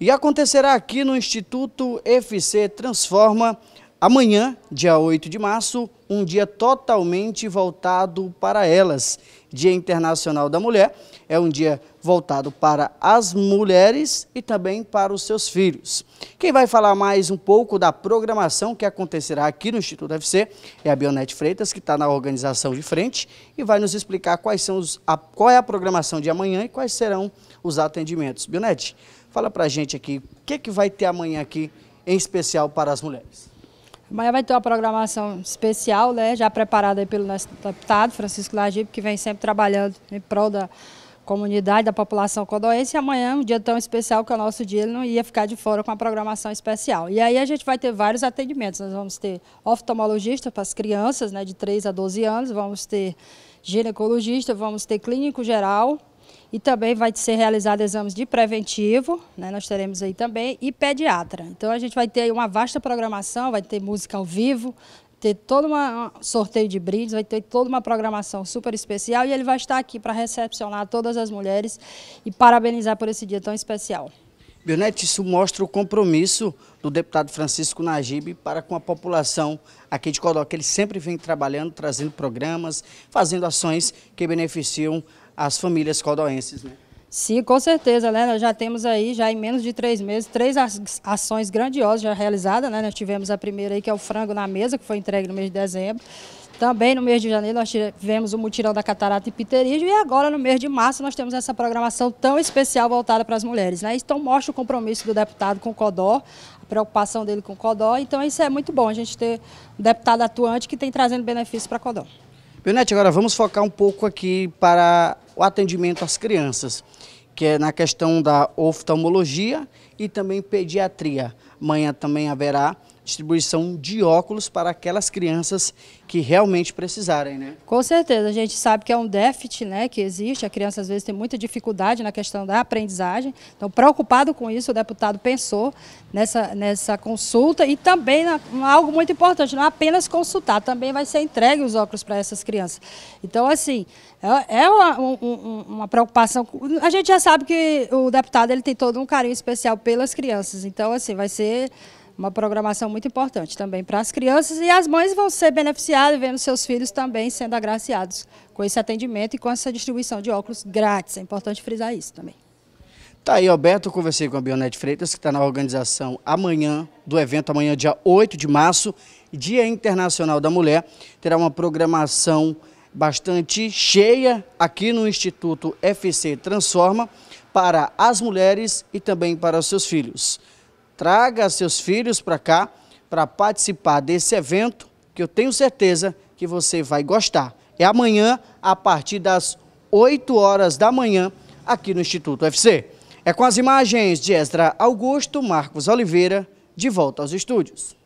E acontecerá aqui no Instituto FC Transforma, amanhã, dia 8 de março, um dia totalmente voltado para elas. Dia Internacional da Mulher é um dia voltado para as mulheres e também para os seus filhos. Quem vai falar mais um pouco da programação que acontecerá aqui no Instituto FC é a Bionete Freitas, que está na organização de frente e vai nos explicar quais são os, a, qual é a programação de amanhã e quais serão os atendimentos. Bionete, Fala pra gente aqui, o que, que vai ter amanhã aqui em especial para as mulheres? Amanhã vai ter uma programação especial, né, já preparada pelo nosso deputado Francisco Lagipe, que vem sempre trabalhando em prol da comunidade, da população doença. E amanhã, um dia tão especial que é o nosso dia, ele não ia ficar de fora com a programação especial. E aí a gente vai ter vários atendimentos. Nós vamos ter oftalmologista para as crianças, né, de 3 a 12 anos, vamos ter ginecologista, vamos ter clínico geral, e também vai ser realizado exames de preventivo, né, nós teremos aí também, e pediatra. Então a gente vai ter uma vasta programação, vai ter música ao vivo, ter todo um sorteio de brindes, vai ter toda uma programação super especial e ele vai estar aqui para recepcionar todas as mulheres e parabenizar por esse dia tão especial. Bionete, isso mostra o compromisso do deputado Francisco Najib para com a população aqui de Codó, que ele sempre vem trabalhando, trazendo programas, fazendo ações que beneficiam as famílias codoenses, Né? Sim, com certeza, né? Nós já temos aí, já em menos de três meses, três ações grandiosas já realizadas, né? Nós tivemos a primeira aí, que é o frango na mesa, que foi entregue no mês de dezembro. Também no mês de janeiro nós tivemos o mutirão da catarata e piterígio e agora no mês de março nós temos essa programação tão especial voltada para as mulheres. Né? Então mostra o compromisso do deputado com o CODÓ, a preocupação dele com o CODÓ. Então isso é muito bom, a gente ter um deputado atuante que tem trazendo benefícios para CODÓ. Bionete, agora vamos focar um pouco aqui para o atendimento às crianças, que é na questão da oftalmologia e também pediatria. Amanhã também haverá distribuição de óculos para aquelas crianças que realmente precisarem, né? Com certeza, a gente sabe que é um déficit, né, que existe, a criança às vezes tem muita dificuldade na questão da aprendizagem, então preocupado com isso, o deputado pensou nessa, nessa consulta e também na, algo muito importante, não apenas consultar, também vai ser entregue os óculos para essas crianças. Então, assim, é, é uma, um, uma preocupação, a gente já sabe que o deputado ele tem todo um carinho especial pelas crianças, então, assim, vai ser uma programação muito importante também para as crianças e as mães vão ser beneficiadas vendo seus filhos também sendo agraciados com esse atendimento e com essa distribuição de óculos grátis. É importante frisar isso também. Tá aí, Alberto, eu conversei com a Bionete Freitas, que está na organização amanhã do evento, amanhã, dia 8 de março, Dia Internacional da Mulher. Terá uma programação bastante cheia aqui no Instituto FC Transforma para as mulheres e também para os seus filhos traga seus filhos para cá para participar desse evento que eu tenho certeza que você vai gostar. É amanhã, a partir das 8 horas da manhã, aqui no Instituto UFC. É com as imagens de Ezra Augusto, Marcos Oliveira, de volta aos estúdios.